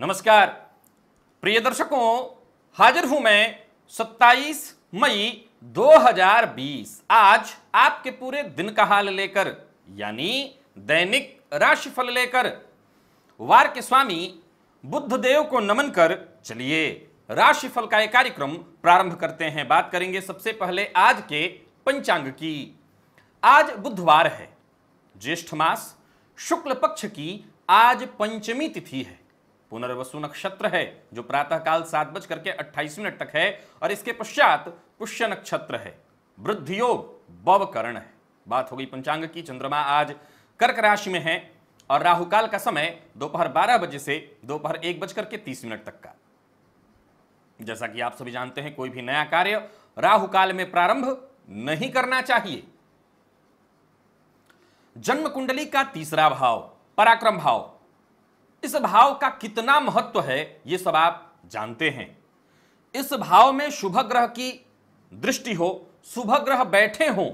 नमस्कार प्रिय दर्शकों हाजिर हूं मैं 27 मई 2020 आज आपके पूरे दिन का हाल लेकर यानी दैनिक राशिफल लेकर वार के स्वामी बुद्ध देव को नमन कर चलिए राशिफल का एक कार्यक्रम प्रारंभ करते हैं बात करेंगे सबसे पहले आज के पंचांग की आज बुधवार है ज्येष्ठ मास शुक्ल पक्ष की आज पंचमी तिथि है पुनर्वसु नक्षत्र है जो प्रातः काल सात बज करके अट्ठाईस मिनट तक है और इसके पश्चात पुष्य नक्षत्र है वृद्धि योग बवकर्ण है बात हो गई पंचांग की चंद्रमा आज कर्क राशि में है और राहुकाल का समय दोपहर बारह बजे से दोपहर एक बजकर के तीस मिनट तक का जैसा कि आप सभी जानते हैं कोई भी नया कार्य राहु काल में प्रारंभ नहीं करना चाहिए जन्म कुंडली का तीसरा भाव पराक्रम भाव इस भाव का कितना महत्व है ये सब आप जानते हैं इस भाव में शुभ ग्रह की दृष्टि हो शुभ ग्रह बैठे हो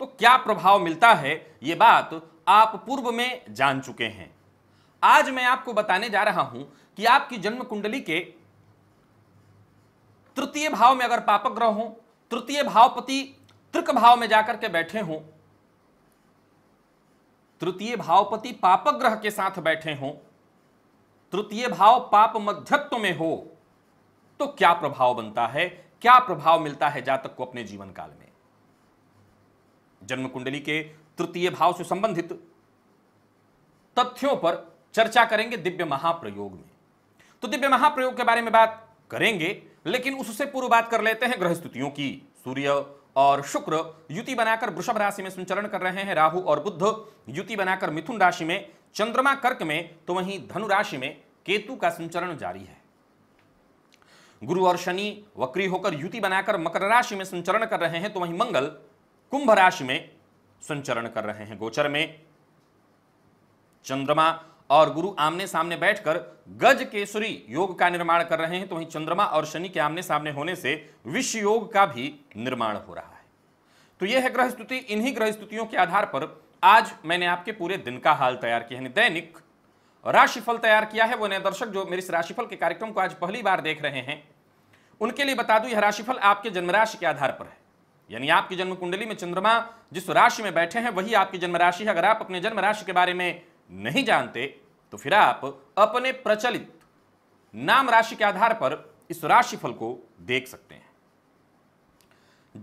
तो क्या प्रभाव मिलता है ये बात आप पूर्व में जान चुके हैं आज मैं आपको बताने जा रहा हूं कि आपकी जन्म कुंडली के तृतीय भाव में अगर पापक ग्रह हो तृतीय भावपति त्रिक भाव में जाकर के बैठे हों तृतीय भावपति पापग्रह के साथ बैठे हों तृतीय भाव पाप मध्यत्व में हो तो क्या प्रभाव बनता है क्या प्रभाव मिलता है जातक को अपने जीवन काल में जन्म कुंडली के तृतीय भाव से संबंधित तथ्यों पर चर्चा करेंगे दिव्य महाप्रयोग में तो दिव्य महाप्रयोग के बारे में बात करेंगे लेकिन उससे पूर्व बात कर लेते हैं ग्रह स्थितियों की सूर्य और शुक्र युति बनाकर वृषभ राशि में संचरण कर रहे हैं राहु और बुद्ध युति बनाकर मिथुन राशि में चंद्रमा कर्क में तो वहीं धनु राशि में केतु का संचरण जारी है गुरु और शनि वक्री होकर युति बनाकर मकर राशि में संचरण कर रहे हैं तो वहीं मंगल कुंभ राशि में संचरण कर रहे हैं गोचर में चंद्रमा और गुरु आमने सामने बैठकर गज केसरी योग का निर्माण कर रहे हैं तो वहीं चंद्रमा और शनि के आमने सामने होने से विश्व योग का भी निर्माण हो रहा है तो यह है ग्रह स्तुति इन्हीं ग्रह स्तुतियों के आधार पर आज मैंने आपके पूरे दिन का हाल तैयार किया है दैनिक राशिफल तैयार किया है वो नए दर्शक जो मेरे इस राशिफल के कार्यक्रम को आज पहली बार देख रहे हैं उनके लिए बता दू यह राशिफल आपके जन्म राशि के आधार पर है यानी आपकी जन्म कुंडली में चंद्रमा जिस राशि में बैठे हैं वही आपकी जन्म राशि है अगर आप अपने जन्म राशि के बारे में नहीं जानते तो फिर आप अपने प्रचलित नाम राशि के आधार पर इस राशिफल को देख सकते हैं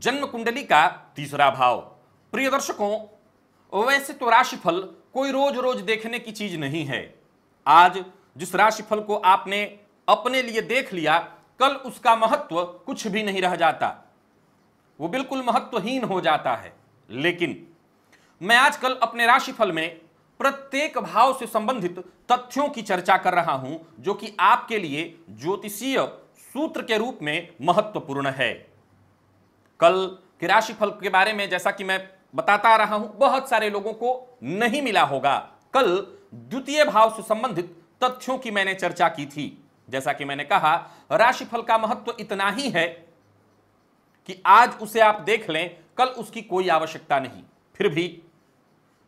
जन्म कुंडली का तीसरा भाव प्रिय दर्शकों वैसे तो राशिफल कोई रोज रोज देखने की चीज नहीं है आज जिस राशिफल को आपने अपने लिए देख लिया कल उसका महत्व कुछ भी नहीं रह जाता वो बिल्कुल महत्वहीन हो जाता है लेकिन मैं आजकल अपने राशिफल में प्रत्येक भाव से संबंधित तथ्यों की चर्चा कर रहा हूं जो कि आपके लिए ज्योतिषीय सूत्र के रूप में महत्वपूर्ण है कल के राशिफल के बारे में जैसा कि मैं बताता रहा हूं बहुत सारे लोगों को नहीं मिला होगा कल द्वितीय भाव से संबंधित तथ्यों की मैंने चर्चा की थी जैसा कि मैंने कहा राशिफल का महत्व इतना ही है कि आज उसे आप देख लें कल उसकी कोई आवश्यकता नहीं फिर भी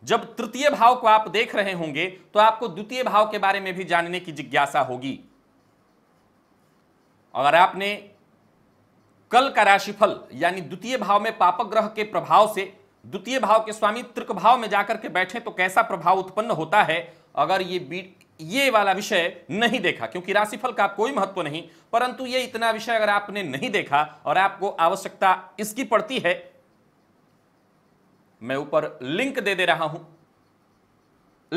जब तृतीय भाव को आप देख रहे होंगे तो आपको द्वितीय भाव के बारे में भी जानने की जिज्ञासा होगी अगर आपने कल का राशिफल यानी द्वितीय भाव में पापक ग्रह के प्रभाव से द्वितीय भाव के स्वामी त्रिक भाव में जाकर के बैठे तो कैसा प्रभाव उत्पन्न होता है अगर ये ये वाला विषय नहीं देखा क्योंकि राशिफल का कोई महत्व नहीं परंतु ये इतना विषय अगर आपने नहीं देखा और आपको आवश्यकता इसकी पड़ती है मैं ऊपर लिंक दे दे रहा हूं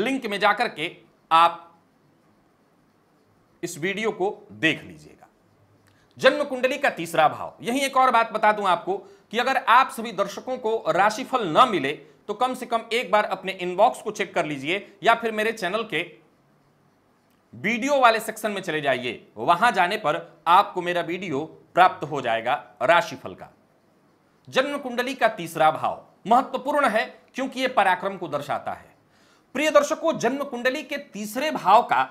लिंक में जाकर के आप इस वीडियो को देख लीजिएगा जन्म कुंडली का तीसरा भाव यही एक और बात बता दूं आपको कि अगर आप सभी दर्शकों को राशिफल न मिले तो कम से कम एक बार अपने इनबॉक्स को चेक कर लीजिए या फिर मेरे चैनल के वीडियो वाले सेक्शन में चले जाइए वहां जाने पर आपको मेरा वीडियो प्राप्त हो जाएगा राशिफल का जन्म कुंडली का तीसरा भाव महत्वपूर्ण है क्योंकि यह पराक्रम को दर्शाता है प्रिय दर्शकों जन्म कुंडली के तीसरे भाव का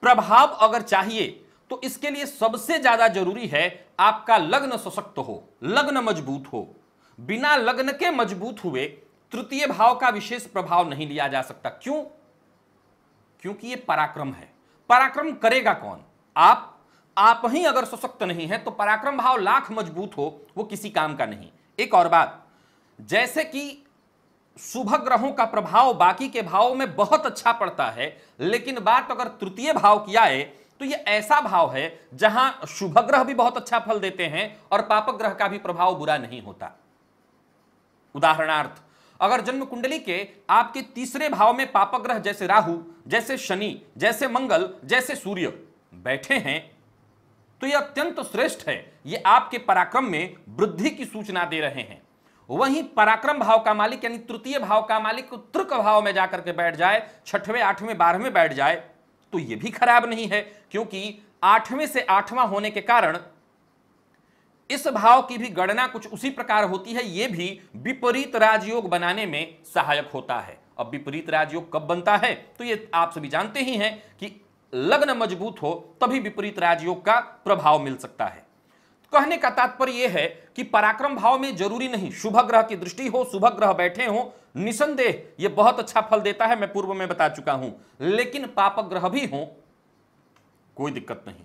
प्रभाव अगर चाहिए तो इसके लिए सबसे ज्यादा जरूरी है आपका लग्न सशक्त हो लग्न मजबूत हो बिना लग्न के मजबूत हुए तृतीय भाव का विशेष प्रभाव नहीं लिया जा सकता क्यों क्योंकि यह पराक्रम है पराक्रम करेगा कौन आप आप ही अगर सशक्त नहीं है तो पराक्रम भाव लाख मजबूत हो वो किसी काम का नहीं एक और बात जैसे कि शुभ ग्रहों का प्रभाव बाकी के भावों में बहुत अच्छा पड़ता है लेकिन बात अगर तृतीय भाव की आए तो ये ऐसा भाव है जहां शुभ ग्रह भी बहुत अच्छा फल देते हैं और पाप ग्रह का भी प्रभाव बुरा नहीं होता उदाहरणार्थ अगर जन्म कुंडली के आपके तीसरे भाव में पापग्रह जैसे राहु जैसे शनि जैसे मंगल जैसे सूर्य बैठे हैं तो यह अत्यंत श्रेष्ठ है ये आपके पराक्रम में वृद्धि की सूचना दे रहे हैं वहीं पराक्रम भाव का मालिक यानी तृतीय भाव का मालिक तृक भाव में जाकर के बैठ जाए छठवें आठवें बारहवें बैठ जाए तो यह भी खराब नहीं है क्योंकि आठवें से आठवां होने के कारण इस भाव की भी गणना कुछ उसी प्रकार होती है यह भी विपरीत राजयोग बनाने में सहायक होता है अब विपरीत राजयोग कब बनता है तो यह आप सभी जानते ही हैं कि लग्न मजबूत हो तभी विपरीत राजयोग का प्रभाव मिल सकता है कहने का तात्पर्य यह है कि पराक्रम भाव में जरूरी नहीं शुभ ग्रह की दृष्टि हो शुभ ग्रह बैठे हो निसंदेह यह बहुत अच्छा फल देता है मैं पूर्व में बता चुका हूं लेकिन पाप ग्रह भी हो कोई दिक्कत नहीं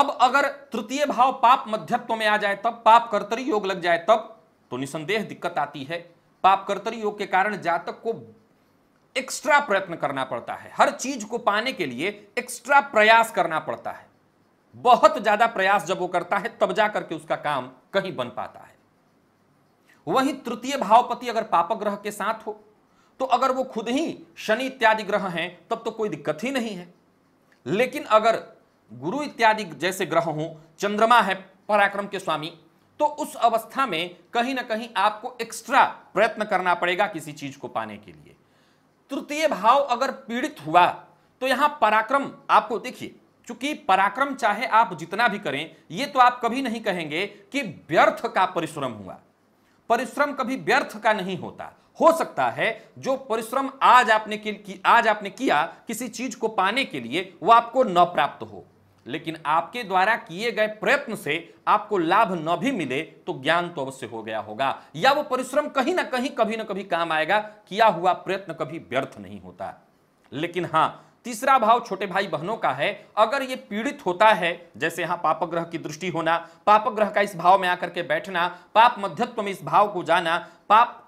अब अगर तृतीय भाव पाप मध्यत्व में आ जाए तब पाप कर्तरी योग लग जाए तब तो निसंदेह दिक्कत आती है पाप कर्तरी योग के कारण जातक को एक्स्ट्रा प्रयत्न करना पड़ता है हर चीज को पाने के लिए एक्स्ट्रा प्रयास करना पड़ता है बहुत ज्यादा प्रयास जब वो करता है तब जा करके उसका काम कहीं बन पाता है वहीं तृतीय भावपति अगर पापक ग्रह के साथ हो तो अगर वो खुद ही शनि इत्यादि ग्रह हैं तब तो कोई दिक्कत ही नहीं है लेकिन अगर गुरु इत्यादि जैसे ग्रह हो चंद्रमा है पराक्रम के स्वामी तो उस अवस्था में कहीं ना कहीं आपको एक्स्ट्रा प्रयत्न करना पड़ेगा किसी चीज को पाने के लिए तृतीय भाव अगर पीड़ित हुआ तो यहां पराक्रम आपको देखिए चूंकि पराक्रम चाहे आप जितना भी करें ये तो आप कभी नहीं कहेंगे कि व्यर्थ का परिश्रम हुआ परिश्रम कभी व्यर्थ का नहीं होता हो सकता है जो परिश्रम आज आपने की, आज आपने किया किसी चीज को पाने के लिए वो आपको न प्राप्त हो लेकिन आपके द्वारा किए गए प्रयत्न से आपको लाभ न भी मिले तो ज्ञान तो अवश्य हो गया होगा या वो परिश्रम कहीं ना कहीं कभी ना कभी काम आएगा किया हुआ प्रयत्न कभी व्यर्थ नहीं होता लेकिन हाँ तीसरा भाव छोटे भाई बहनों का है अगर ये पीड़ित होता है जैसे यहाँ पापग्रह की दृष्टि होना पापग्रह का इस भाव में आकर के बैठना पाप मध्यत्व में इस भाव को जाना पाप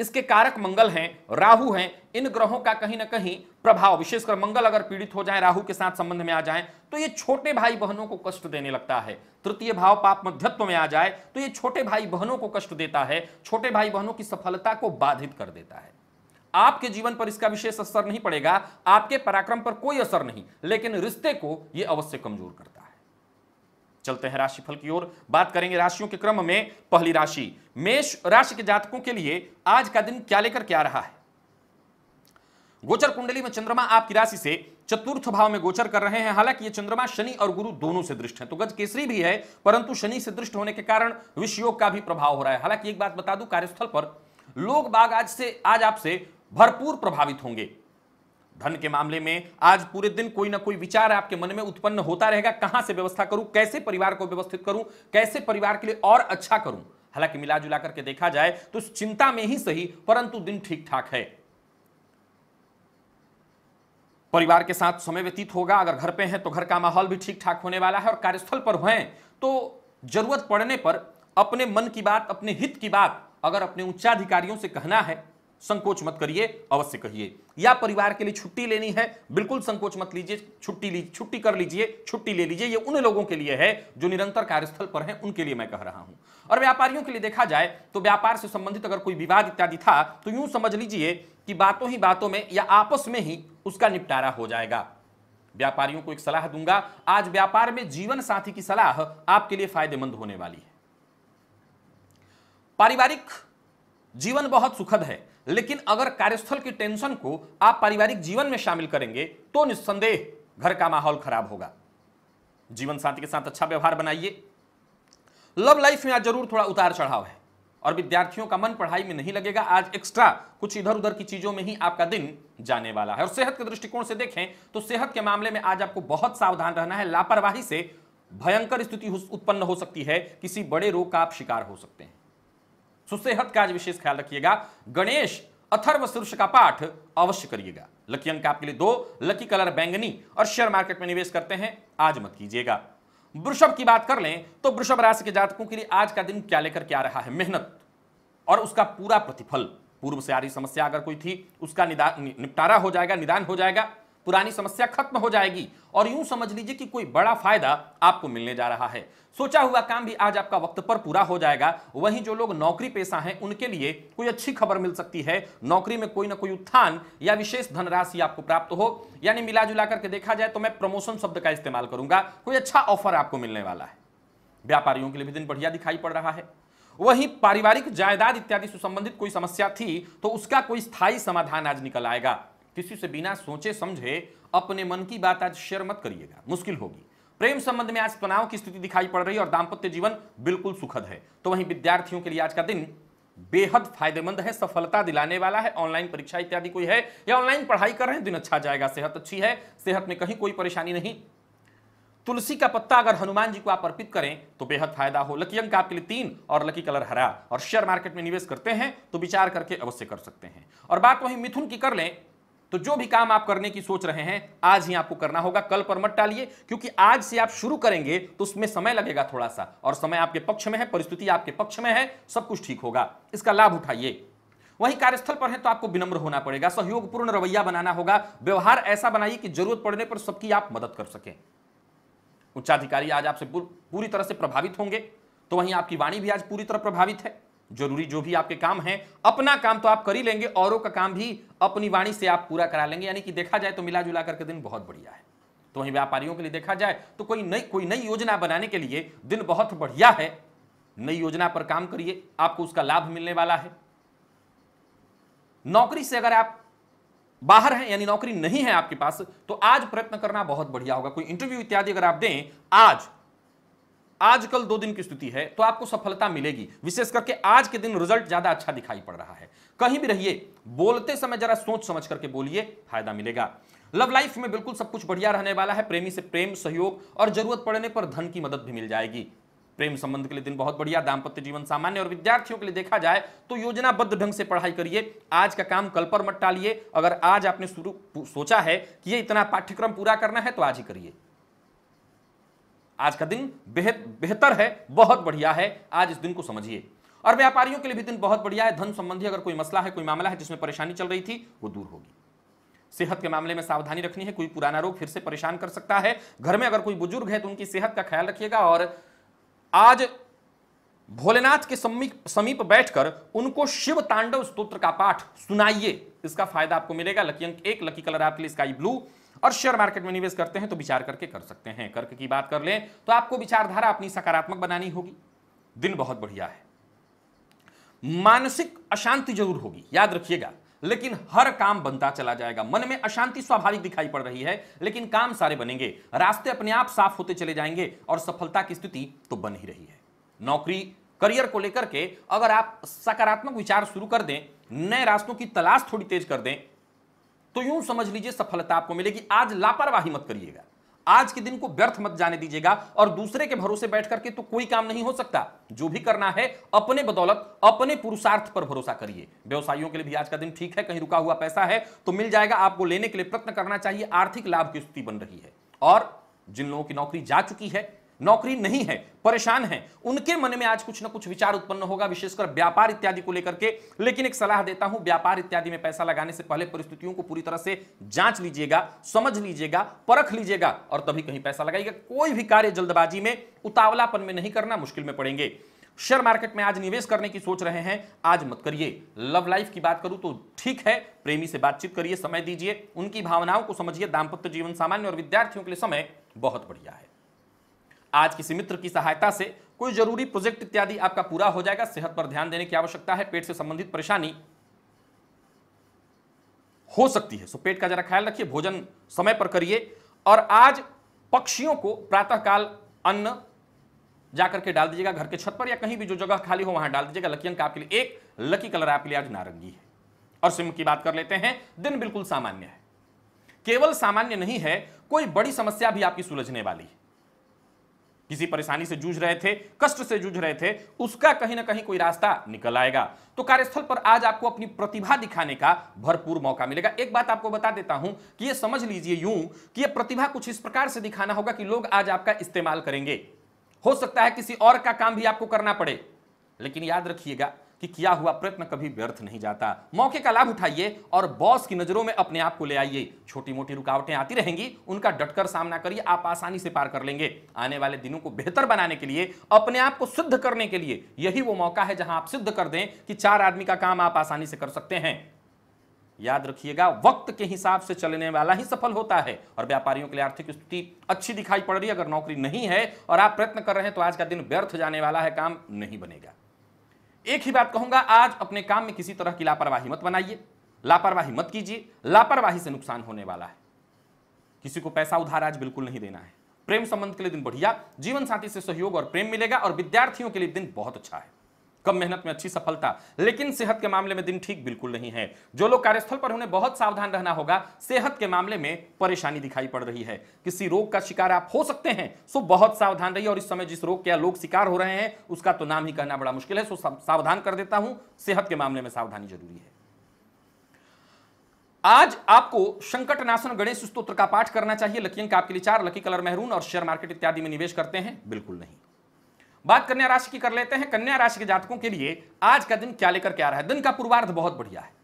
इसके कारक मंगल हैं राहु हैं इन ग्रहों का कहीं ना कहीं प्रभाव विशेषकर मंगल अगर पीड़ित हो जाए राहु के साथ संबंध में आ जाए तो ये छोटे भाई बहनों को कष्ट देने लगता है तृतीय भाव पाप मध्यत्व में आ जाए तो ये छोटे भाई बहनों को कष्ट देता है छोटे भाई बहनों की सफलता को बाधित कर देता है आपके जीवन पर इसका विशेष असर नहीं पड़ेगा आपके पराक्रम पर कोई असर नहीं लेकिन रिश्ते को यह अवश्य कमजोर करता है चलते हैं राशिफल की ओर बात करेंगे राशियों के क्रम में पहली राशि मेष राशि के जातकों के लिए आज का दिन क्या लेकर क्या रहा है गोचर कुंडली में चंद्रमा आपकी राशि से चतुर्थ भाव में गोचर कर रहे हैं हालांकि ये चंद्रमा शनि और गुरु दोनों से दृष्ट है तो गज केसरी भी है परंतु शनि से दृष्ट होने के कारण विषयोग का भी प्रभाव हो रहा है हालांकि एक बात बता दूं कार्यस्थल पर लोग बाग आज से आज आपसे भरपूर प्रभावित होंगे धन के मामले में आज पूरे दिन कोई ना कोई विचार आपके मन में उत्पन्न होता रहेगा कहां से व्यवस्था करूं कैसे परिवार को व्यवस्थित करूं कैसे परिवार के लिए और अच्छा करूं हालांकि मिला जुला करके देखा जाए तो चिंता में ही सही परंतु दिन ठीक ठाक है परिवार के साथ समय व्यतीत होगा अगर घर पे हैं तो घर का माहौल भी ठीक ठाक होने वाला है और कार्यस्थल पर हुए तो जरूरत पड़ने पर अपने मन की बात अपने हित की बात अगर अपने उच्चाधिकारियों से कहना है संकोच मत करिए अवश्य कहिए या परिवार के लिए छुट्टी लेनी है बिल्कुल संकोच मत लीजिए छुट्टी ली छुट्टी कर लीजिए छुट्टी ले लीजिए ये उन लोगों के लिए है जो निरंतर कार्यस्थल पर हैं उनके लिए मैं कह रहा हूं और व्यापारियों के लिए देखा जाए तो व्यापार से संबंधित अगर कोई विवाद इत्यादि था तो यूं समझ लीजिए कि बातों ही बातों में या आपस में ही उसका निपटारा हो जाएगा व्यापारियों को एक सलाह दूंगा आज व्यापार में जीवन साथी की सलाह आपके लिए फायदेमंद होने वाली है पारिवारिक जीवन बहुत सुखद है लेकिन अगर कार्यस्थल की टेंशन को आप पारिवारिक जीवन में शामिल करेंगे तो निस्संदेह घर का माहौल खराब होगा जीवन साथी के साथ अच्छा व्यवहार बनाइए लव लाइफ में आज जरूर थोड़ा उतार चढ़ाव है और विद्यार्थियों का मन पढ़ाई में नहीं लगेगा आज एक्स्ट्रा कुछ इधर उधर की चीजों में ही आपका दिन जाने वाला है और सेहत के दृष्टिकोण से देखें तो सेहत के मामले में आज आपको बहुत सावधान रहना है लापरवाही से भयंकर स्थिति उत्पन्न हो सकती है किसी बड़े रोग का आप शिकार हो सकते हैं सुसेहत सेहत का आज विशेष ख्याल रखिएगा गणेश अथर्व शीर्ष का पाठ अवश्य करिएगा लकी अंक आपके लिए दो लकी कलर बैंगनी और शेयर मार्केट में निवेश करते हैं आज मत कीजिएगा वृषभ की बात कर लें तो वृषभ राशि के जातकों के लिए आज का दिन क्या लेकर के आ रहा है मेहनत और उसका पूरा प्रतिफल पूर्व से आ रही समस्या अगर कोई थी उसका निदान निपटारा हो जाएगा निदान हो जाएगा पुरानी समस्या खत्म हो जाएगी और यूं समझ लीजिए कि कोई बड़ा फायदा आपको मिलने जा रहा है सोचा हुआ काम भी आज आपका वक्त पर पूरा हो जाएगा वहीं जो लोग नौकरी पेशा हैं उनके लिए कोई अच्छी खबर मिल सकती है नौकरी में कोई ना कोई उत्थान या विशेष धनराशि आपको प्राप्त हो यानी मिला जुला करके देखा जाए तो मैं प्रमोशन शब्द का इस्तेमाल करूंगा कोई अच्छा ऑफर आपको मिलने वाला है व्यापारियों के लिए भी दिन बढ़िया दिखाई पड़ रहा है वहीं पारिवारिक जायदाद इत्यादि से संबंधित कोई समस्या थी तो उसका कोई स्थायी समाधान आज निकल आएगा किसी से बिना सोचे समझे अपने मन की बात आज शेयर मत करिएगा मुश्किल होगी प्रेम संबंध में आज तनाव की स्थिति दिखाई पड़ रही है और दाम्पत्य जीवन बिल्कुल सुखद है तो वहीं विद्यार्थियों के लिए आज का दिन बेहद फायदेमंद है सफलता दिलाने वाला है ऑनलाइन परीक्षा इत्यादि कोई है या ऑनलाइन पढ़ाई कर रहे हैं दिन अच्छा जाएगा सेहत अच्छी है सेहत में कहीं कोई परेशानी नहीं तुलसी का पत्ता अगर हनुमान जी को आप अर्पित करें तो बेहद फायदा हो लकी अंक आपके लिए तीन और लकी कलर हरा और शेयर मार्केट में निवेश करते हैं तो विचार करके अवश्य कर सकते हैं और बात वहीं मिथुन की कर लें तो जो भी काम आप करने की सोच रहे हैं आज ही आपको करना होगा कल पर मत टालिए क्योंकि आज से आप शुरू करेंगे तो उसमें समय लगेगा थोड़ा सा और समय आपके पक्ष में है परिस्थिति आपके पक्ष में है सब कुछ ठीक होगा इसका लाभ उठाइए वहीं कार्यस्थल पर है तो आपको विनम्र होना पड़ेगा सहयोगपूर्ण रवैया बनाना होगा व्यवहार ऐसा बनाइए कि जरूरत पड़ने पर सबकी आप मदद कर सकें उच्चाधिकारी आज आपसे पूरी तरह से प्रभावित होंगे तो वहीं आपकी वाणी भी आज पूरी तरह प्रभावित है जरूरी जो भी आपके काम है अपना काम तो आप कर ही लेंगे औरों का काम भी अपनी वाणी से आप पूरा करा लेंगे यानी कि देखा जाए तो मिला जुला करके दिन बहुत बढ़िया है तो वहीं व्यापारियों के लिए देखा जाए तो कोई नई कोई नई योजना बनाने के लिए दिन बहुत बढ़िया है नई योजना पर काम करिए आपको उसका लाभ मिलने वाला है नौकरी से अगर आप बाहर हैं यानी नौकरी नहीं है आपके पास तो आज प्रयत्न करना बहुत बढ़िया होगा कोई इंटरव्यू इत्यादि अगर आप दें आज आजकल दो दिन की स्थिति है तो आपको सफलता मिलेगी विशेष करके आज के दिन रिजल्ट ज्यादा अच्छा दिखाई पड़ रहा है कहीं भी रहिए बोलते समय जरा सोच समझ करके बोलिए फायदा मिलेगा लव लाइफ में बिल्कुल सब कुछ बढ़िया रहने वाला है प्रेमी से प्रेम सहयोग और जरूरत पड़ने पर धन की मदद भी मिल जाएगी प्रेम संबंध के लिए दिन बहुत बढ़िया दाम्पत्य जीवन सामान्य और विद्यार्थियों के लिए देखा जाए तो योजनाबद्ध ढंग से पढ़ाई करिए आज का काम कल पर मत टालिए अगर आज आपने शुरू सोचा है कि ये इतना पाठ्यक्रम पूरा करना है तो आज ही करिए आज का दिन बेहद बेहतर है बहुत बढ़िया है आज इस दिन को समझिए और व्यापारियों के लिए भी दिन बहुत बढ़िया है धन संबंधी अगर कोई मसला है कोई मामला है जिसमें परेशानी चल रही थी वो दूर होगी सेहत के मामले में सावधानी रखनी है कोई पुराना रोग फिर से परेशान कर सकता है घर में अगर कोई बुजुर्ग है तो उनकी सेहत का ख्याल रखिएगा और आज भोलेनाथ के समीप समीप बैठकर उनको शिव तांडव स्तोत्र का पाठ सुनाइए इसका फायदा आपको मिलेगा लकी अंक एक लकी कलर आपके लिए स्काई ब्लू और शेयर मार्केट में निवेश करते हैं तो विचार करके कर सकते हैं कर्क की बात कर लें तो आपको विचारधारा अपनी सकारात्मक बनानी होगी दिन बहुत बढ़िया है मानसिक अशांति जरूर होगी याद रखिएगा लेकिन हर काम बनता चला जाएगा मन में अशांति स्वाभाविक दिखाई पड़ रही है लेकिन काम सारे बनेंगे रास्ते अपने आप साफ होते चले जाएंगे और सफलता की स्थिति तो बन ही रही है नौकरी करियर को लेकर के अगर आप सकारात्मक विचार शुरू कर दें नए रास्तों की तलाश थोड़ी तेज कर दें तो यूं समझ लीजिए सफलता आपको मिलेगी आज लापरवाही मत करिएगा आज के दिन को व्यर्थ मत जाने दीजिएगा और दूसरे के भरोसे बैठ करके तो कोई काम नहीं हो सकता जो भी करना है अपने बदौलत अपने पुरुषार्थ पर भरोसा करिए व्यवसायियों के लिए भी आज का दिन ठीक है कहीं रुका हुआ पैसा है तो मिल जाएगा आपको लेने के लिए प्रयत्न करना चाहिए आर्थिक लाभ की स्थिति बन रही है और जिन लोगों की नौकरी जा चुकी है नौकरी नहीं है परेशान है उनके मन में आज कुछ ना कुछ विचार उत्पन्न होगा विशेषकर व्यापार इत्यादि को लेकर के लेकिन एक सलाह देता हूं व्यापार इत्यादि में पैसा लगाने से पहले परिस्थितियों को पूरी तरह से जांच लीजिएगा समझ लीजिएगा परख लीजिएगा और तभी कहीं पैसा लगाइएगा कोई भी कार्य जल्दबाजी में उतावलापन में नहीं करना मुश्किल में पड़ेंगे शेयर मार्केट में आज निवेश करने की सोच रहे हैं आज मत करिए लव लाइफ की बात करूं तो ठीक है प्रेमी से बातचीत करिए समय दीजिए उनकी भावनाओं को समझिए दाम्पत्य जीवन सामान्य और विद्यार्थियों के लिए समय बहुत बढ़िया है आज किसी मित्र की सहायता से कोई जरूरी प्रोजेक्ट इत्यादि आपका पूरा हो जाएगा सेहत पर ध्यान देने की आवश्यकता है पेट से संबंधित परेशानी हो सकती है सो पेट का जरा ख्याल रखिए भोजन समय पर करिए और आज पक्षियों को प्रातःकाल अन्न जाकर के डाल दीजिएगा घर के छत पर या कहीं भी जो जगह खाली हो वहां डाल दीजिएगा लकी अंक आपके लिए एक लकी कलर आपके लिए आज नारंगी है और सिम की बात कर लेते हैं दिन बिल्कुल सामान्य है केवल सामान्य नहीं है कोई बड़ी समस्या भी आपकी सुलझने वाली है किसी परेशानी से जूझ रहे थे कष्ट से जूझ रहे थे उसका कहीं ना कहीं कोई रास्ता निकल आएगा तो कार्यस्थल पर आज आपको अपनी प्रतिभा दिखाने का भरपूर मौका मिलेगा एक बात आपको बता देता हूं कि ये समझ लीजिए यूं कि ये प्रतिभा कुछ इस प्रकार से दिखाना होगा कि लोग आज आपका इस्तेमाल करेंगे हो सकता है किसी और का काम भी आपको करना पड़े लेकिन याद रखिएगा कि किया हुआ प्रयत्न कभी व्यर्थ नहीं जाता मौके का लाभ उठाइए और बॉस की नज़रों में अपने आप को ले आइए छोटी मोटी रुकावटें आती रहेंगी उनका डटकर सामना करिए आप आसानी से पार कर लेंगे आने वाले दिनों को बेहतर बनाने के लिए अपने आप को सिद्ध करने के लिए यही वो मौका है जहां आप सिद्ध कर दें कि चार आदमी का काम आप आसानी से कर सकते हैं याद रखिएगा वक्त के हिसाब से चलने वाला ही सफल होता है और व्यापारियों के लिए आर्थिक स्थिति अच्छी दिखाई पड़ रही है अगर नौकरी नहीं है और आप प्रयत्न कर रहे हैं तो आज का दिन व्यर्थ जाने वाला है काम नहीं बनेगा एक ही बात कहूंगा आज अपने काम में किसी तरह की लापरवाही मत बनाइए लापरवाही मत कीजिए लापरवाही से नुकसान होने वाला है किसी को पैसा उधार आज बिल्कुल नहीं देना है प्रेम संबंध के लिए दिन बढ़िया जीवन साथी से सहयोग और प्रेम मिलेगा और विद्यार्थियों के लिए दिन बहुत अच्छा है कम मेहनत में अच्छी सफलता लेकिन सेहत के मामले में दिन ठीक बिल्कुल नहीं है जो लोग कार्यस्थल पर उन्हें बहुत सावधान रहना होगा सेहत के मामले में परेशानी दिखाई पड़ रही है किसी रोग का शिकार आप हो सकते हैं सो बहुत सावधान रहिए और इस समय जिस रोग के लोग शिकार हो रहे हैं उसका तो नाम ही कहना बड़ा मुश्किल है सो सावधान कर देता हूं सेहत के मामले में सावधानी जरूरी है आज आपको संकटनाशन गणेश स्त्रोत्र का पाठ करना चाहिए लकीन का आपके लिए चार लकी कलर मेहरून और शेयर मार्केट इत्यादि में निवेश करते हैं बिल्कुल नहीं बात कन्या राशि की कर लेते हैं कन्या राशि के जातकों के लिए आज का दिन क्या लेकर के आ रहा है दिन का पूर्वार्ध बहुत बढ़िया है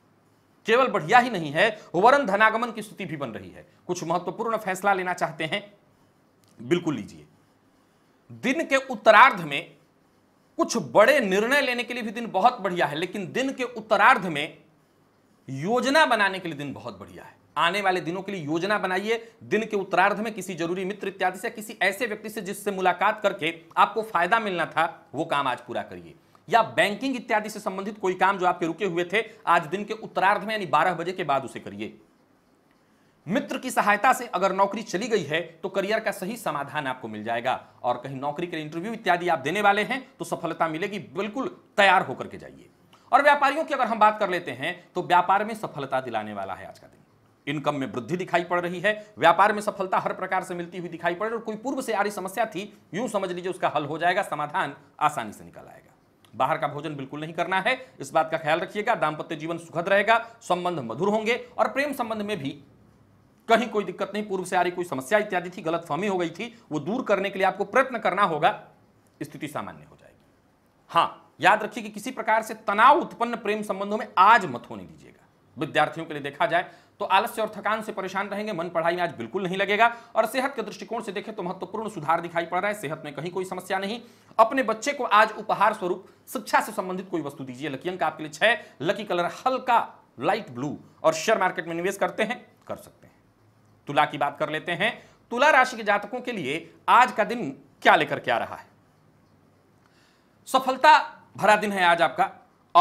केवल बढ़िया ही नहीं है वरण धनागमन की स्थिति भी बन रही है कुछ महत्वपूर्ण फैसला लेना चाहते हैं बिल्कुल लीजिए दिन के उत्तरार्ध में कुछ बड़े निर्णय लेने के लिए भी दिन बहुत बढ़िया है लेकिन दिन के उत्तरार्ध में योजना बनाने के लिए दिन बहुत बढ़िया है आने वाले दिनों के लिए योजना बनाइए दिन के उत्तरार्ध में किसी जरूरी मित्र इत्यादि से किसी ऐसे व्यक्ति से जिससे मुलाकात करके आपको फायदा मिलना था वो काम आज पूरा करिए या बैंकिंग इत्यादि से संबंधित कोई काम जो आपके रुके हुए थे आज दिन के उत्तरार्ध में यानी बारह बजे के बाद उसे करिए मित्र की सहायता से अगर नौकरी चली गई है तो करियर का सही समाधान आपको मिल जाएगा और कहीं नौकरी के इंटरव्यू इत्यादि आप देने वाले हैं तो सफलता मिलेगी बिल्कुल तैयार होकर के जाइए और व्यापारियों की अगर हम बात कर लेते हैं तो व्यापार में सफलता दिलाने वाला है आज का दिन इनकम में वृद्धि दिखाई पड़ रही है व्यापार में सफलता हर प्रकार से मिलती हुई दिखाई पड़ रही है और कोई पूर्व से आ रही समस्या थी यूं समझ लीजिए उसका हल हो जाएगा समाधान आसानी से निकल आएगा बाहर का भोजन बिल्कुल नहीं करना है इस बात का ख्याल रखिएगा दाम्पत्य जीवन सुखद रहेगा संबंध मधुर होंगे और प्रेम संबंध में भी कहीं कोई दिक्कत नहीं पूर्व से आ रही कोई समस्या इत्यादि थी गलत हो गई थी वो दूर करने के लिए आपको प्रयत्न करना होगा स्थिति सामान्य हो जाएगी हाँ याद रखिए कि किसी प्रकार से तनाव उत्पन्न प्रेम संबंधों में आज मत होने दीजिएगा विद्यार्थियों के लिए देखा जाए तो आलस्य और थकान से परेशान रहेंगे मन पढ़ाई में आज बिल्कुल नहीं लगेगा और सेहत के दृष्टिकोण से देखें तो महत्वपूर्ण सुधार दिखाई पड़ रहा है सेहत में कहीं कोई समस्या नहीं अपने बच्चे को आज उपहार स्वरूप शिक्षा से संबंधित कोई वस्तु दीजिए लकी अंक आपके लिए छह लकी कलर हल्का लाइट ब्लू और शेयर मार्केट में निवेश करते हैं कर सकते हैं तुला की बात कर लेते हैं तुला राशि के जातकों के लिए आज का दिन क्या लेकर क्या रहा है सफलता भरा दिन है आज आपका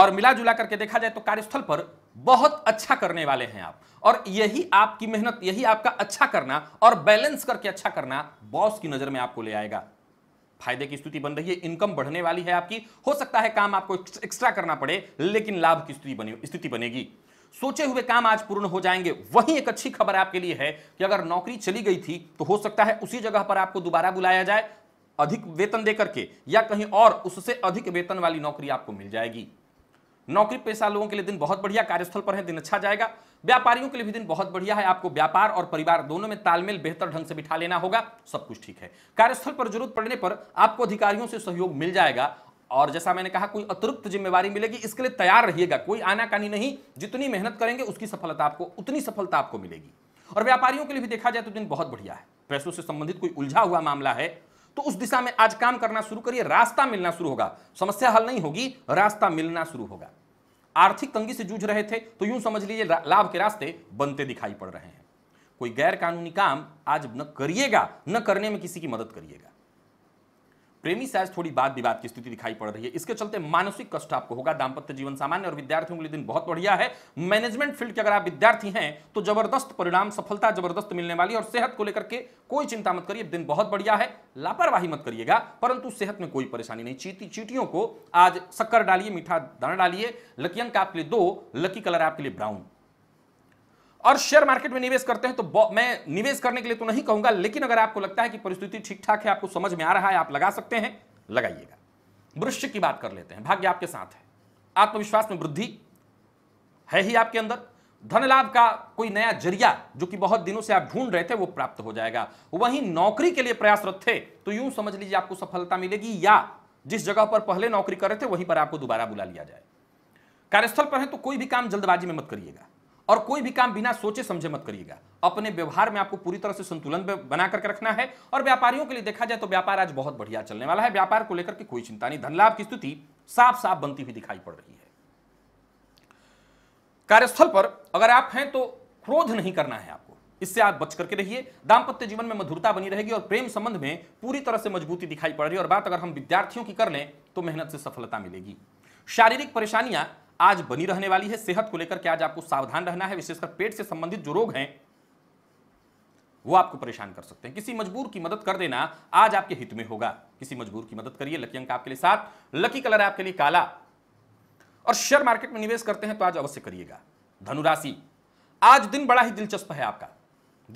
और मिला जुला करके देखा जाए तो कार्यस्थल पर बहुत अच्छा करने वाले हैं आप और यही आपकी मेहनत यही आपका अच्छा करना और बैलेंस करके अच्छा करना बॉस की नजर में आपको ले आएगा फायदे की स्थिति बन रही है इनकम बढ़ने वाली है आपकी हो सकता है काम आपको एक्स्ट्रा करना पड़े लेकिन लाभ की स्थिति बने स्थिति बनेगी सोचे हुए काम आज पूर्ण हो जाएंगे वही एक अच्छी खबर आपके लिए है कि अगर नौकरी चली गई थी तो हो सकता है उसी जगह पर आपको दोबारा बुलाया जाए अधिक वेतन देकर के या कहीं और उससे अधिक वेतन वाली नौकरी आपको मिल जाएगी नौकरी पेशा लोगों के लिए दिन बहुत बढ़िया कार्यस्थल पर है दिन अच्छा जाएगा व्यापारियों के लिए भी दिन बहुत बढ़िया है आपको व्यापार और परिवार दोनों में तालमेल बेहतर ढंग से बिठा लेना होगा सब कुछ ठीक है कार्यस्थल पर जरूरत पड़ने पर आपको अधिकारियों से सहयोग मिल जाएगा और जैसा मैंने कहा कोई अतिरिक्त जिम्मेवारी मिलेगी इसके लिए तैयार रहिएगा कोई आनाकानी नहीं जितनी मेहनत करेंगे उसकी सफलता आपको उतनी सफलता आपको मिलेगी और व्यापारियों के लिए भी देखा जाए तो दिन बहुत बढ़िया है पैसों से संबंधित कोई उलझा हुआ मामला है तो उस दिशा में आज काम करना शुरू करिए रास्ता मिलना शुरू होगा समस्या हल नहीं होगी रास्ता मिलना शुरू होगा आर्थिक तंगी से जूझ रहे थे तो यूं समझ लीजिए लाभ के रास्ते बनते दिखाई पड़ रहे हैं कोई गैर कानूनी काम आज न करिएगा न करने में किसी की मदद करिएगा प्रेमी शायद थोड़ी बात विवाद की स्थिति दिखाई पड़ रही है इसके चलते मानसिक कष्ट आपको होगा दाम्पत्य जीवन सामान्य और विद्यार्थियों के लिए दिन बहुत बढ़िया है मैनेजमेंट फील्ड के अगर आप विद्यार्थी हैं तो जबरदस्त परिणाम सफलता जबरदस्त मिलने वाली और सेहत को लेकर के कोई चिंता मत करिए दिन बहुत बढ़िया है लापरवाही मत करिएगा परंतु सेहत में कोई परेशानी नहीं चीटी चीटियों को आज शक्कर डालिए मीठा दाना डालिए लकी अंक आपके लिए दो लकी कलर आपके लिए ब्राउन और शेयर मार्केट में निवेश करते हैं तो मैं निवेश करने के लिए तो नहीं कहूंगा लेकिन अगर आपको लगता है कि परिस्थिति ठीक ठाक है आपको समझ में आ रहा है आप लगा सकते हैं लगाइएगा वृश्चिक की बात कर लेते हैं भाग्य आपके साथ है आत्मविश्वास में वृद्धि है ही आपके अंदर धन लाभ का कोई नया जरिया जो कि बहुत दिनों से आप ढूंढ रहे थे वो प्राप्त हो जाएगा वहीं नौकरी के लिए प्रयासरत थे तो यूं समझ लीजिए आपको सफलता मिलेगी या जिस जगह पर पहले नौकरी कर रहे थे वहीं पर आपको दोबारा बुला लिया जाए कार्यस्थल पर है तो कोई भी काम जल्दबाजी में मत करिएगा और कोई भी काम बिना सोचे समझे मत करिएगा अपने व्यवहार में आपको पूरी तरह से संतुलन बना करके रखना है और व्यापारियों के लिए देखा जाए तो व्यापार आज बहुत बढ़िया चलने वाला है व्यापार को लेकर के कोई चिंता नहीं धन लाभ की स्थिति साफ साफ बनती हुई दिखाई पड़ रही है कार्यस्थल पर अगर आप हैं तो क्रोध नहीं करना है आपको इससे आप बच करके रहिए दाम्पत्य जीवन में मधुरता बनी रहेगी और प्रेम संबंध में पूरी तरह से मजबूती दिखाई पड़ रही है और बात अगर हम विद्यार्थियों की कर लें तो मेहनत से सफलता मिलेगी शारीरिक परेशानियां आज बनी रहने वाली है सेहत को लेकर के आज आपको सावधान रहना है विशेषकर पेट से संबंधित जो रोग हैं वो आपको परेशान कर सकते हैं किसी मजबूर की मदद कर देना आज आपके हित में होगा किसी मजबूर की मदद करिए लकी अंक आपके लिए सात लकी कलर आपके लिए काला और शेयर मार्केट में निवेश करते हैं तो आज अवश्य करिएगा धनुराशि आज दिन बड़ा ही दिलचस्प है आपका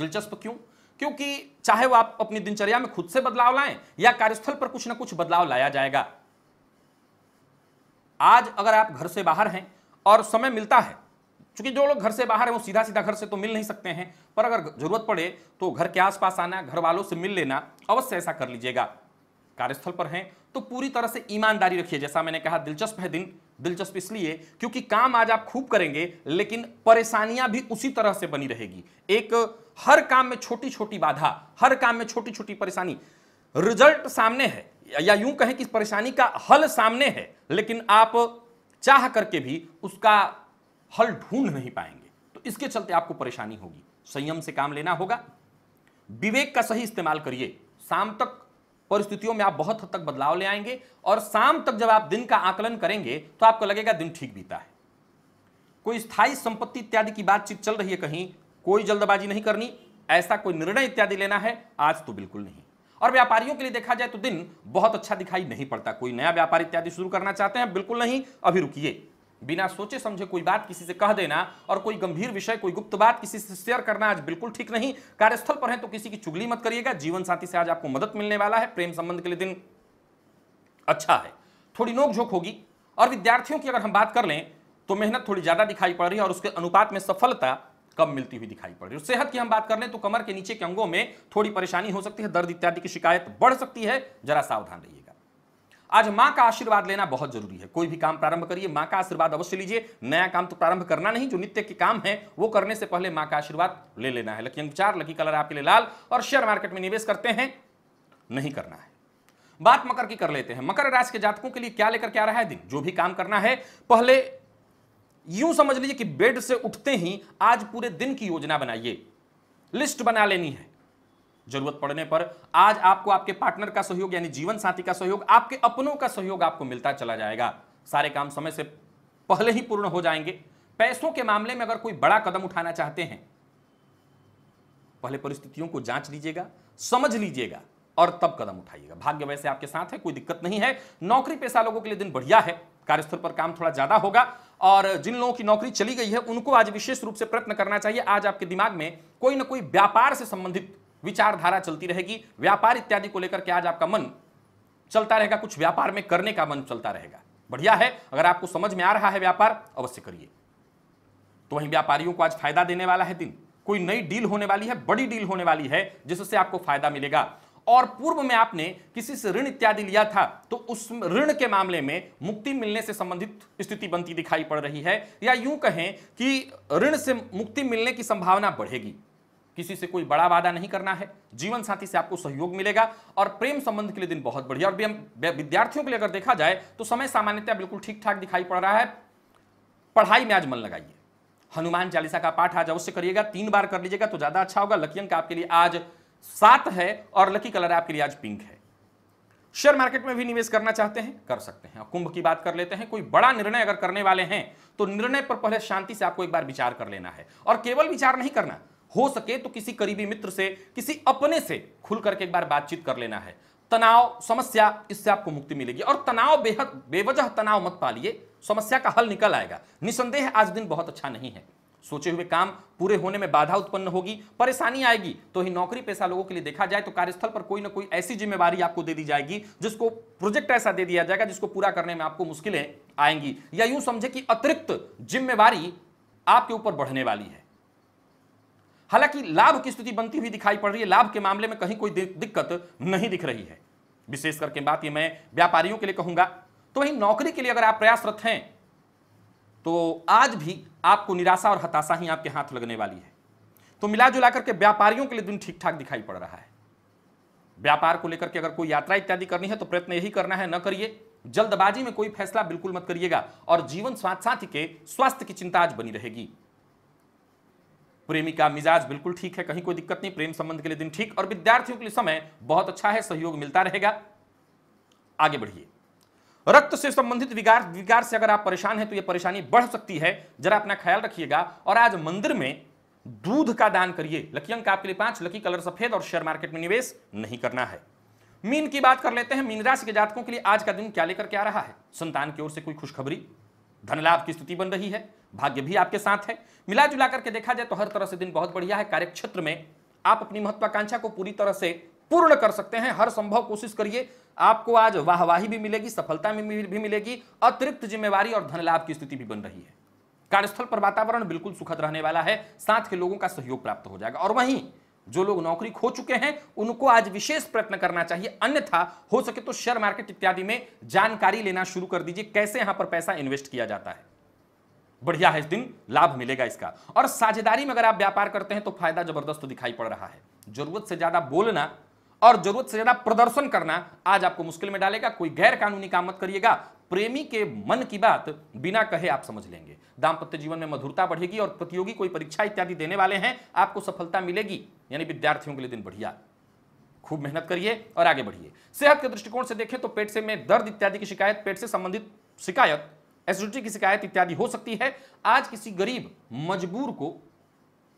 दिलचस्प क्यों क्योंकि चाहे वो आप अपनी दिनचर्या में खुद से बदलाव लाएं या कार्यस्थल पर कुछ ना कुछ बदलाव लाया जाएगा आज अगर आप घर से बाहर हैं और समय मिलता है क्योंकि जो लोग घर से बाहर हैं वो सीधा सीधा घर से तो मिल नहीं सकते हैं पर अगर जरूरत पड़े तो घर के आसपास आना घर वालों से मिल लेना अवश्य ऐसा कर लीजिएगा कार्यस्थल पर हैं तो पूरी तरह से ईमानदारी रखिए जैसा मैंने कहा दिलचस्प है दिन दिलचस्प इसलिए क्योंकि काम आज आप खूब करेंगे लेकिन परेशानियां भी उसी तरह से बनी रहेगी एक हर काम में छोटी छोटी बाधा हर काम में छोटी छोटी परेशानी रिजल्ट सामने है या यूं कहें कि इस परेशानी का हल सामने है लेकिन आप चाह करके भी उसका हल ढूंढ नहीं पाएंगे तो इसके चलते आपको परेशानी होगी संयम से काम लेना होगा विवेक का सही इस्तेमाल करिए शाम तक परिस्थितियों में आप बहुत हद तक बदलाव ले आएंगे और शाम तक जब आप दिन का आकलन करेंगे तो आपको लगेगा दिन ठीक बीता है कोई स्थायी संपत्ति इत्यादि की बातचीत चल रही है कहीं कोई जल्दबाजी नहीं करनी ऐसा कोई निर्णय इत्यादि लेना है आज तो बिल्कुल नहीं और व्यापारियों के लिए देखा जाए तो दिन बहुत अच्छा दिखाई नहीं पड़ता कोई नया व्यापार इत्यादि शुरू करना चाहते हैं बिल्कुल नहीं अभी रुकिए बिना सोचे समझे कोई बात किसी से कह देना और कोई गंभीर विषय कोई गुप्त बात किसी से शेयर करना आज बिल्कुल ठीक नहीं कार्यस्थल पर है तो किसी की चुगली मत करिएगा जीवन साथी से आज आपको मदद मिलने वाला है प्रेम संबंध के लिए दिन अच्छा है थोड़ी नोकझोंक होगी और विद्यार्थियों की अगर हम बात कर लें तो मेहनत थोड़ी ज्यादा दिखाई पड़ रही है और उसके अनुपात में सफलता कम मिलती हुई दिखाई पड़ रही है सेहत की हम बात कर ले तो कमर के नीचे के अंगों में थोड़ी परेशानी हो सकती है दर्द इत्यादि की शिकायत बढ़ सकती है जरा सावधान रहिए आज मां का आशीर्वाद लेना बहुत जरूरी है कोई भी काम प्रारंभ करिए मां का आशीर्वाद अवश्य लीजिए नया काम तो प्रारंभ करना नहीं जो नित्य के काम है वो करने से पहले मां का आशीर्वाद ले लेना है लकी अंक चार लकी कलर आपके लिए लाल और शेयर मार्केट में निवेश करते हैं नहीं करना है बात मकर की कर लेते हैं मकर राशि के जातकों के लिए क्या लेकर के आ रहा है दिन जो भी काम करना है पहले यूं समझ लीजिए कि बेड से उठते ही आज पूरे दिन की योजना बनाइए लिस्ट बना लेनी है जरूरत पड़ने पर आज आपको आपके पार्टनर का सहयोग यानी जीवन साथी का सहयोग आपके अपनों का सहयोग आपको मिलता चला जाएगा सारे काम समय से पहले ही पूर्ण हो जाएंगे पैसों के मामले में अगर कोई बड़ा कदम उठाना चाहते हैं पहले परिस्थितियों को जांच लीजिएगा समझ लीजिएगा और तब कदम उठाइएगा भाग्य वैसे आपके साथ है कोई दिक्कत नहीं है नौकरी पेशा लोगों के लिए दिन बढ़िया है कार्यस्थल पर काम थोड़ा ज्यादा होगा और जिन लोगों की नौकरी चली गई है उनको आज विशेष रूप से प्रयत्न करना चाहिए आज आपके दिमाग में कोई ना कोई व्यापार से संबंधित विचारधारा चलती रहेगी व्यापार इत्यादि को लेकर के आज आपका मन चलता रहेगा कुछ व्यापार में करने का मन चलता रहेगा बढ़िया है अगर आपको समझ में आ रहा है व्यापार अवश्य करिए तो वहीं व्यापारियों को आज फायदा देने वाला है दिन कोई नई डील होने वाली है बड़ी डील होने वाली है जिससे आपको फायदा मिलेगा और पूर्व में आपने किसी से ऋण इत्यादि लिया था तो उस ऋण के मामले में मुक्ति मिलने से संबंधित स्थिति बनती दिखाई पड़ रही है या यूं कहें कि ऋण से मुक्ति मिलने की संभावना बढ़ेगी किसी से कोई बड़ा वादा नहीं करना है जीवन साथी से आपको सहयोग मिलेगा और प्रेम संबंध के लिए दिन बहुत बढ़िया और विद्यार्थियों के लिए अगर देखा जाए तो समय सामान्यतया बिल्कुल ठीक ठाक दिखाई पड़ रहा है पढ़ाई में आज मन लगाइए हनुमान चालीसा का पाठ आज अवश्य करिएगा तीन बार कर लीजिएगा तो ज्यादा अच्छा होगा लकीयंक आपके लिए आज सात है और लकी कलर आपके लिए आज पिंक है शेयर मार्केट में भी निवेश करना चाहते हैं कर सकते हैं कुंभ की बात कर लेते हैं कोई बड़ा निर्णय अगर करने वाले हैं तो निर्णय पर पहले शांति से आपको एक बार विचार कर लेना है और केवल विचार नहीं करना हो सके तो किसी करीबी मित्र से किसी अपने से खुल करके एक बार बातचीत कर लेना है तनाव समस्या इससे आपको मुक्ति मिलेगी और तनाव बेहद बेवजह तनाव मत पालिए समस्या का हल निकल आएगा निसंदेह आज दिन बहुत अच्छा नहीं है सोचे हुए काम पूरे होने में बाधा उत्पन्न होगी परेशानी आएगी तो ही नौकरी पेशा लोगों के लिए देखा जाए तो कार्यस्थल पर कोई ना कोई ऐसी जिम्मेवारी आपको दे दी जाएगी जिसको प्रोजेक्ट ऐसा दे दिया जाएगा जिसको पूरा करने में आपको मुश्किलें आएंगी या यूं समझे कि अतिरिक्त जिम्मेवारी आपके ऊपर बढ़ने वाली है हालांकि लाभ की स्थिति बनती हुई दिखाई पड़ रही है लाभ के मामले में कहीं कोई दिक्कत नहीं दिख रही है विशेष करके बात यह मैं व्यापारियों के लिए कहूंगा तो वही नौकरी के लिए अगर आप प्रयासरत हैं तो आज भी आपको निराशा और हताशा ही आपके हाथ लगने वाली है तो मिला जुला करके व्यापारियों के लिए दिन ठीक ठाक दिखाई पड़ रहा है व्यापार को लेकर के अगर कोई यात्रा इत्यादि करनी है तो प्रयत्न यही करना है न करिए जल्दबाजी में कोई फैसला बिल्कुल मत करिएगा और जीवन साथ साथी के स्वास्थ्य की चिंता आज बनी रहेगी प्रेमी का मिजाज बिल्कुल ठीक है कहीं कोई दिक्कत नहीं प्रेम संबंध के लिए दिन ठीक और विद्यार्थियों के लिए समय बहुत अच्छा है सहयोग मिलता रहेगा आगे बढ़िए रक्त से संबंधित विकार विकार से अगर आप परेशान हैं तो यह परेशानी बढ़ सकती है जरा अपना ख्याल रखिएगा और आज मंदिर में दूध का दान करिए लकी अंक आपके लिए पांच लकी कलर सफेद और शेयर मार्केट में निवेश नहीं करना है मीन की बात कर लेते हैं मीन राशि के जातकों के लिए आज का दिन क्या लेकर के आ रहा है संतान की ओर से कोई खुशखबरी धन लाभ की स्थिति बन रही है भाग्य भी आपके साथ है मिला जुला करके देखा जाए तो हर तरह से दिन बहुत बढ़िया है कार्यक्षेत्र में आप अपनी महत्वाकांक्षा को पूरी तरह से पूर्ण कर सकते हैं हर संभव कोशिश करिए आपको आज वाहवाही भी मिलेगी सफलता भी मिलेगी अतिरिक्त जिम्मेवारी और धन लाभ की स्थिति भी बन रही है कार्यस्थल पर वातावरण बिल्कुल सुखद रहने वाला है साथ के लोगों का सहयोग प्राप्त हो जाएगा और वहीं जो लोग नौकरी खो चुके हैं उनको आज विशेष प्रयत्न करना चाहिए अन्यथा हो सके तो शेयर मार्केट इत्यादि में जानकारी लेना शुरू कर दीजिए कैसे यहां पर पैसा इन्वेस्ट किया जाता है बढ़िया है इस दिन लाभ मिलेगा इसका और साझेदारी में अगर आप व्यापार करते हैं तो फायदा जबरदस्त दिखाई पड़ रहा है जरूरत से ज्यादा बोलना और जरूरत से ज्यादा प्रदर्शन करना आज आपको मुश्किल में डालेगा कोई गैर कानूनी काम मत करिएगा प्रेमी के मन की बात बिना कहे आप समझ लेंगे दाम्पत्य जीवन में मधुरता बढ़ेगी और प्रतियोगी कोई परीक्षा इत्यादि देने वाले हैं आपको सफलता मिलेगी यानी विद्यार्थियों के लिए दिन बढ़िया खूब मेहनत करिए और आगे बढ़िए सेहत के दृष्टिकोण से देखें तो पेट से में दर्द इत्यादि की शिकायत पेट से संबंधित शिकायत एसिडिटी की शिकायत इत्यादि हो सकती है आज किसी गरीब मजबूर को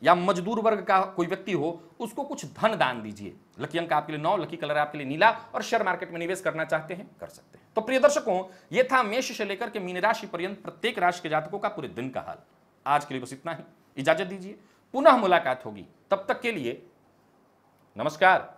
या मजदूर वर्ग का कोई व्यक्ति हो उसको कुछ धन दान दीजिए लकी अंक आपके लिए नौ लकी कलर आपके लिए नीला और शेयर मार्केट में निवेश करना चाहते हैं कर सकते हैं तो प्रिय दर्शकों ये था मेष से लेकर के मीन राशि पर्यंत प्रत्येक राशि के जातकों का पूरे दिन का हाल आज के लिए बस इतना ही इजाजत दीजिए पुनः मुलाकात होगी तब तक के लिए नमस्कार